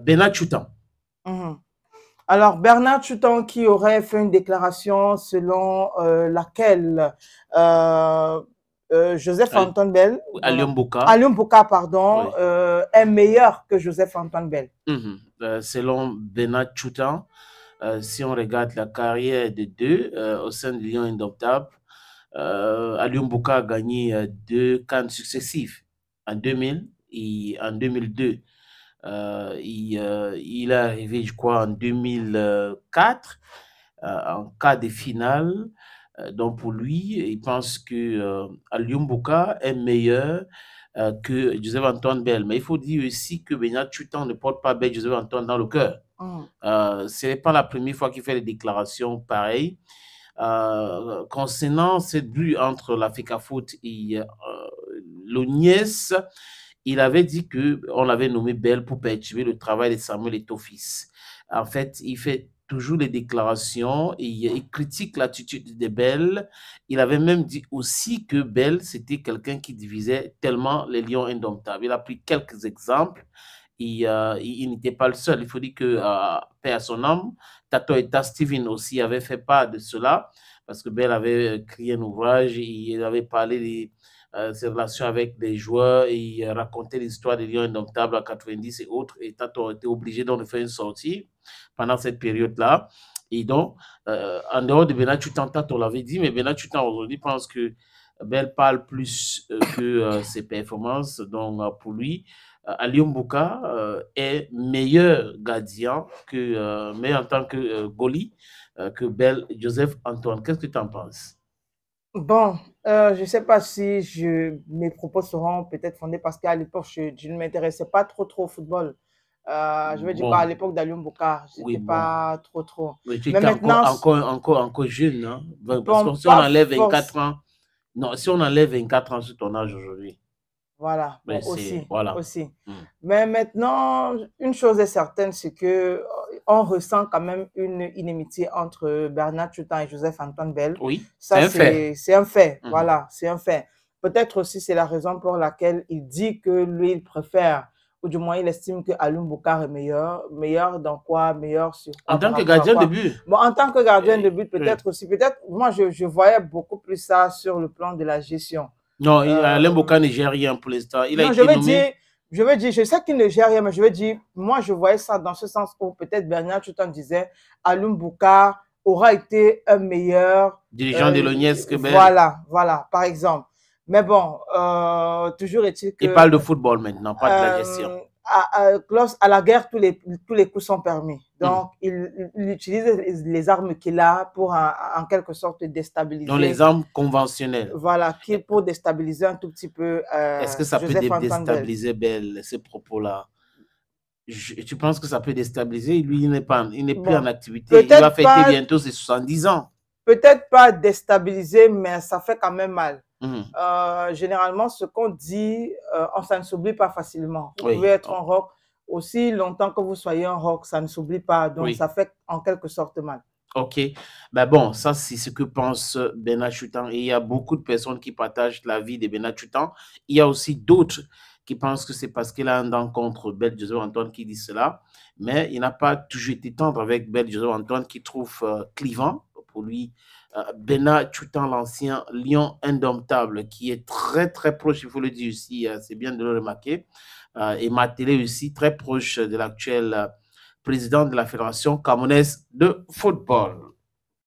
Bernard Choutan mhm. Alors, Bernard Choutan qui aurait fait une déclaration selon euh, laquelle euh, euh, Joseph Anton Antoine Bell, Alium Boka, pardon, est meilleur que Joseph Anton Bell. Mhm. selon Bernard Choutan si on regarde la carrière des deux au sein de Lyon Indomptable, Allium Bouka a gagné deux camps successifs en 2000 et en 2002. Euh, euh, il, est arrivé, je crois, en 2004, euh, en cas de finale. donc, pour lui, il pense que Aliumbuka est meilleur que Joseph-Antoine Bell. Mais il faut dire aussi que Benyat Chutan ne porte pas Bell Joseph-Antoine dans le cœur. Hum. ce n'est pas la première fois qu'il fait des déclarations pareilles. concernant cette lutte entre l'Africa Foot et l'ONIES, il avait dit que on l'avait nommé Belle pour perturber le travail de Samuel et fils. En fait, il fait toujours les déclarations et il critique l'attitude de Belle. Il avait même dit aussi que Belle, c'était quelqu'un qui divisait tellement les lions indomptables. Il a pris quelques exemples. il, euh, n'était pas le seul. Il faut dire que, Père euh, paix son Tato et Ta Steven aussi avaient fait part de cela parce que Bell avait écrit euh, un ouvrage, il avait parlé de euh, ses relations avec des joueurs, et il racontait l'histoire des Lions Indomptables à 90 et autres, et Tato été obligé de faire une sortie pendant cette période-là. Et donc, euh, en dehors de Benachutan, Tato l'avait dit, mais Benachutan aujourd'hui pense que Belle parle plus euh, que euh, ses performances. Donc, euh, pour lui, Aliou Mbouka est meilleur gardien que, mais en tant que goalie, que belle Joseph Antoine. Qu'est-ce que tu en penses Bon, je ne sais pas si je, mes propos seront peut-être fondés parce qu'à l'époque, je, ne m'intéressais pas trop trop au football. Euh, je veux dire à l'époque d'Alium Bouka, je n'étais pas trop trop. Mais, maintenant, encore, encore, encore, jeune, hein. Parce qu'on enlève 24 ans, non, si on enlève 24 ans sur ton âge aujourd'hui. Voilà, moi aussi. Voilà. aussi. Hmm. Mais maintenant, une chose est certaine, c'est que euh, on ressent quand même une inimitié entre Bernard Chutan et Joseph-Antoine Bell. Oui, c'est un fait. C'est un fait, hmm. voilà, c'est un fait. Peut-être aussi c'est la raison pour laquelle il dit que lui, il préfère ou du moins il estime que Alun Boukar est meilleur. Meilleur dans quoi Meilleur sur En tant que gardien de but. Bon, en tant que gardien de but, peut-être aussi. Peut-être, moi, je, je, voyais beaucoup plus ça sur le plan de la gestion. Non, euh, Boukar ne gère rien pour l'instant. Il non, a été je veux Dire, je veux dire, je sais qu'il ne gère rien, mais je veux dire, moi, je voyais ça dans ce sens où peut-être Bernard Choutan disait Alun Boukar aura été un meilleur dirigeant de euh, l'ONES que Voilà, voilà, par exemple. Mais bon, euh, toujours est-il que... Il parle de football maintenant, pas de la gestion. Euh, à, la guerre, tous les, tous les coups sont permis. Mm. Donc, il, utilise les armes qu'il a pour, en quelque sorte, déstabiliser. Dans les armes conventionnelles. Voilà, pour déstabiliser un tout petit peu. Euh, Est-ce que ça peut déstabiliser Belle, ces propos-là Tu penses que ça peut déstabiliser Lui, il n'est pas, il n'est plus en activité. Il va fêter bientôt ses 70 ans. Peut-être pas déstabiliser, mais ça fait quand même mal. Mhm. Euh, généralement, ce qu'on dit, euh, ça ne s'oublie pas facilement. Vous pouvez être en rock aussi longtemps que vous soyez en rock, ça ne s'oublie pas. Donc, ça fait en quelque sorte mal. Ok, ben bon, ça c'est ce que pense euh, Bena Chutan. Et il y a beaucoup de personnes qui partagent la vie de Bena Chutan. Il y a aussi d'autres qui pensent que c'est parce qu'il a un dent contre Belle Joseph Antoine qui dit cela. Mais il n'a pas toujours été tendre avec Belle Joseph Antoine qui trouve clivant pour lui. Euh, Bernard Choutan, l'ancien lion indomptable, qui est très, très proche, il faut le dire aussi, euh, c'est bien de le remarquer. Euh, et Matélé aussi, très proche de l'actuel président de la Fédération camerounaise de football.